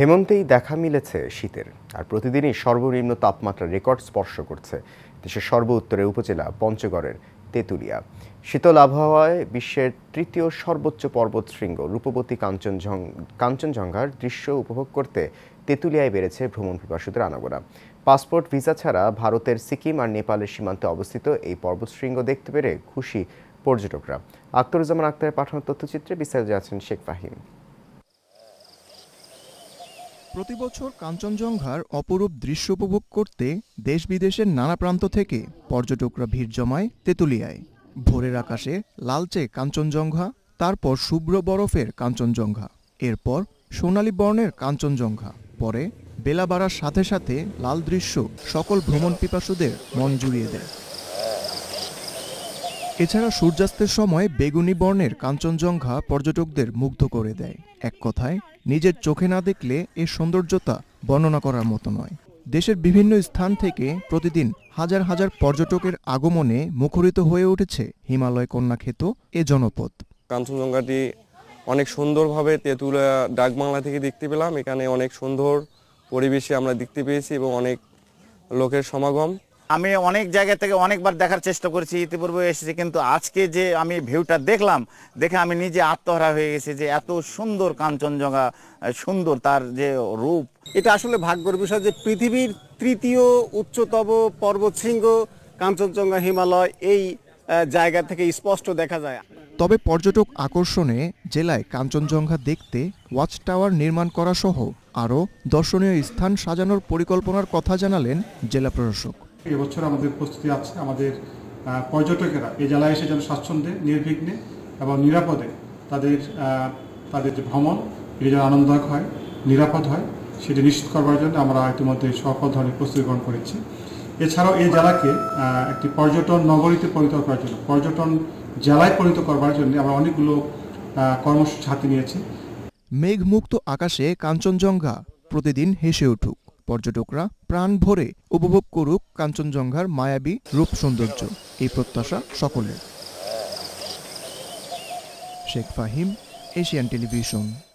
হেমন্তেই দেখা মিলেছে শীতের আর প্রতিদিনই সর্বনিম্ন তাপমাত্রা রেকর্ড স্পর্শ করছে দেশের সর্ব উত্তরে উপজেলা পঞ্চগড়ের তেঁতুলিয়া শীতল আবহাওয়ায় বিশ্বের তৃতীয় সর্বোচ্চ পর্বত শৃঙ্গ রূপবতী কাঞ্চনঝং কাঞ্চনজঙ্ঘার দৃশ্য উপভোগ করতে তেঁতুলিয়ায় বেড়েছে ভ্রমণ পিপাসুদের আনাগোনা পাসপোর্ট ভিসা ছাড়া ভারতের সিকিম আর নেপালের সীমান্তে অবস্থিত এই পর্বতশৃঙ্গ দেখতে পেরে খুশি পর্যটকরা আক্তরুজ্জামান আক্তারের পাঠানো তথ্যচিত্রে বিস্তারিত আছেন শেখ ফাহিম প্রতিবছর কাঞ্চনজঙ্ঘার অপরূপ দৃশ্য উপভোগ করতে দেশ বিদেশের নানা প্রান্ত থেকে পর্যটকরা ভিড় জমায় তেঁতুলিয়ায় ভোরের আকাশে লালচে কাঞ্চনজঙ্ঘা তারপর শুভ্র বরফের কাঞ্চনজঙ্ঘা এরপর সোনালি বর্ণের কাঞ্চনজঙ্ঘা পরে বেলা বাড়ার সাথে সাথে লাল দৃশ্য সকল ভ্রমণ পিপাসুদের মন জুড়িয়ে দেয় এছাড়া সূর্যাস্তের সময় বেগুনি বর্ণের কাঞ্চনজঙ্ঘা পর্যটকদের মুগ্ধ করে দেয় এক কথায় নিজের চোখে না দেখলে এর সৌন্দর্যতা বর্ণনা করার মতো নয় দেশের বিভিন্ন স্থান থেকে প্রতিদিন হাজার হাজার পর্যটকের আগমনে মুখরিত হয়ে উঠেছে হিমালয় কন্যাক্ষেত এ জনপদ কাঞ্চনজঙ্ঘাটি অনেক সুন্দরভাবে তেঁতুলা ডাকবাংলা থেকে দেখতে পেলাম এখানে অনেক সুন্দর পরিবেশে আমরা দেখতে পেয়েছি এবং অনেক লোকের সমাগম আমি অনেক জায়গা থেকে অনেকবার দেখার চেষ্টা করেছি ইতিপূর্বে এসেছি কিন্তু আজকে যে আমি ভিউটা দেখলাম দেখে আমি নিজে আত্মহারা হয়ে গেছি যে এত সুন্দর কাঞ্চনজঙ্ঘা সুন্দর তার যে রূপ এটা আসলে ভাগ্যর বিষয় যে পৃথিবীর তৃতীয় উচ্চতম পর্বতশৃঙ্গ কাঞ্চনজঙ্ঘা হিমালয় এই জায়গা থেকে স্পষ্ট দেখা যায় তবে পর্যটক আকর্ষণে জেলায় কাঞ্চনজঙ্ঘা দেখতে ওয়াচ টাওয়ার নির্মাণ করা সহ আরও দর্শনীয় স্থান সাজানোর পরিকল্পনার কথা জানালেন জেলা প্রশাসক এবছর আমাদের উপস্থিতি আছে আমাদের পর্যটকেরা এই জেলায় এসে যেন স্বাচ্ছন্দ্যে নির্বিঘ্নে এবং নিরাপদে তাদের তাদের যে ভ্রমণ এটি যেন আনন্দদায়ক হয় নিরাপদ হয় সেটি নিশ্চিত করবার জন্য আমরা ইতিমধ্যে সকল ধরনের প্রস্তুতি গ্রহণ করেছি এছাড়াও এই জেলাকে একটি পর্যটন নগরীতে পরিণত করার জন্য পর্যটন জেলায় পরিণত করবার জন্য আমরা অনেকগুলো কর্মসূচি হাতে নিয়েছি মেঘমুক্ত আকাশে কাঞ্চনজঙ্ঘা প্রতিদিন হেসে উঠুক পর্যটকরা প্রাণ ভরে উপভোগ করুক কাঞ্চনজঙ্ঘার মায়াবী রূপ সৌন্দর্য এই প্রত্যাশা সকলের শেখ ফাহিম এশিয়ান টেলিভিশন